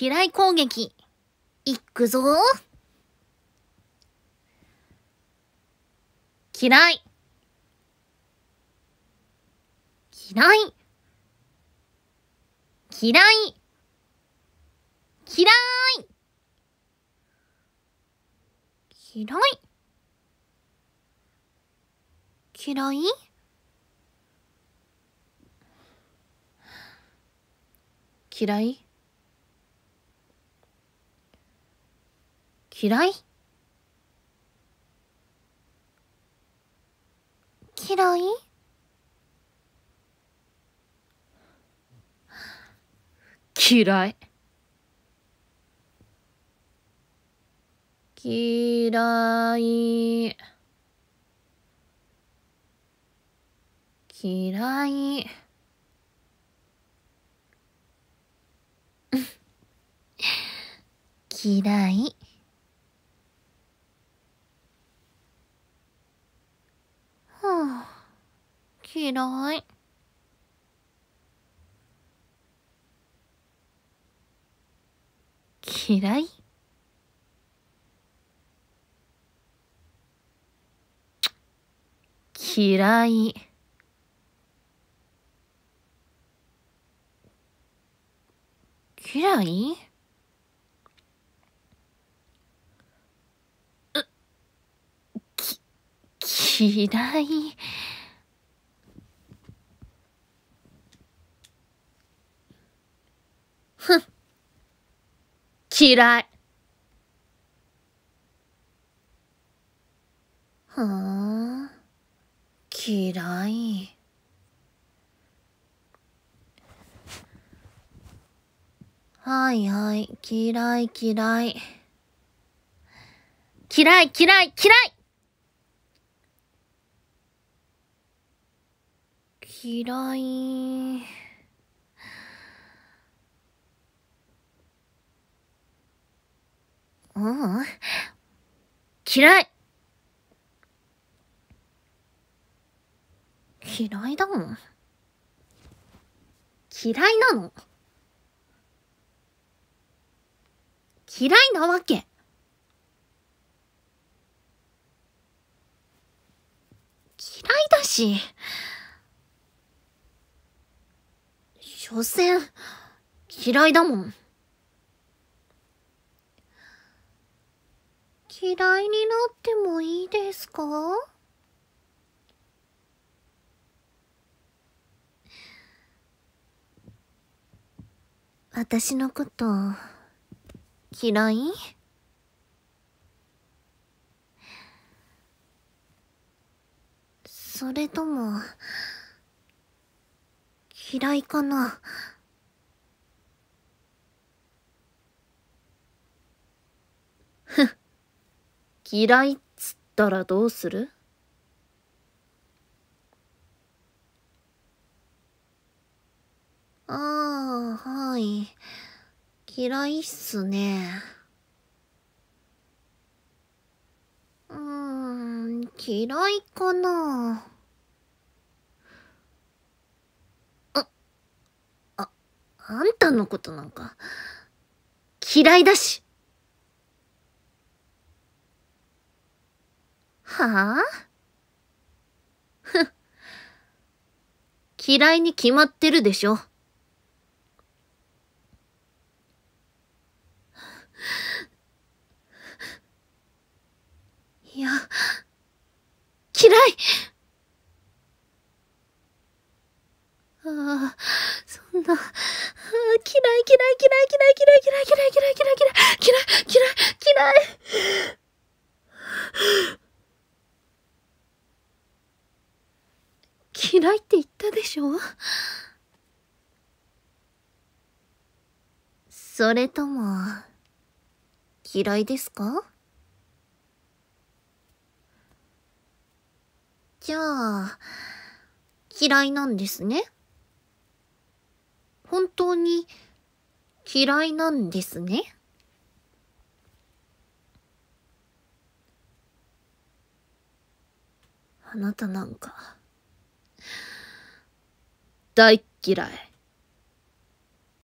機雷攻撃。いくぞ嫌い。嫌い。嫌い。嫌い。嫌い。嫌い嫌い嫌い嫌い嫌い嫌い嫌い 嫌い嫌い。嫌い嫌い嫌いき嫌い嫌い。はあ、嫌い。はいはい、嫌い嫌い。嫌い嫌い嫌い嫌い。ううん。嫌い嫌いだもん。嫌いなの。嫌いなわけ。嫌いだし。所詮、嫌いだもん。嫌いになってもいいですか私のこと嫌いそれとも嫌いかな嫌いっつったらどうするああ、はい。嫌いっすね。うーん、嫌いかな。あ、あ、あんたのことなんか、嫌いだし。はあふっ。嫌いに決まってるでしょ。いや、嫌いああ、そんな、あ あ嫌い嫌い嫌い嫌い嫌い嫌い嫌い嫌い嫌い嫌い嫌い嫌い嫌い嫌い嫌いって言ったでしょそれとも嫌いですかじゃあ嫌いなんですね本当に嫌いなんですねあなたなんか。大嫌い。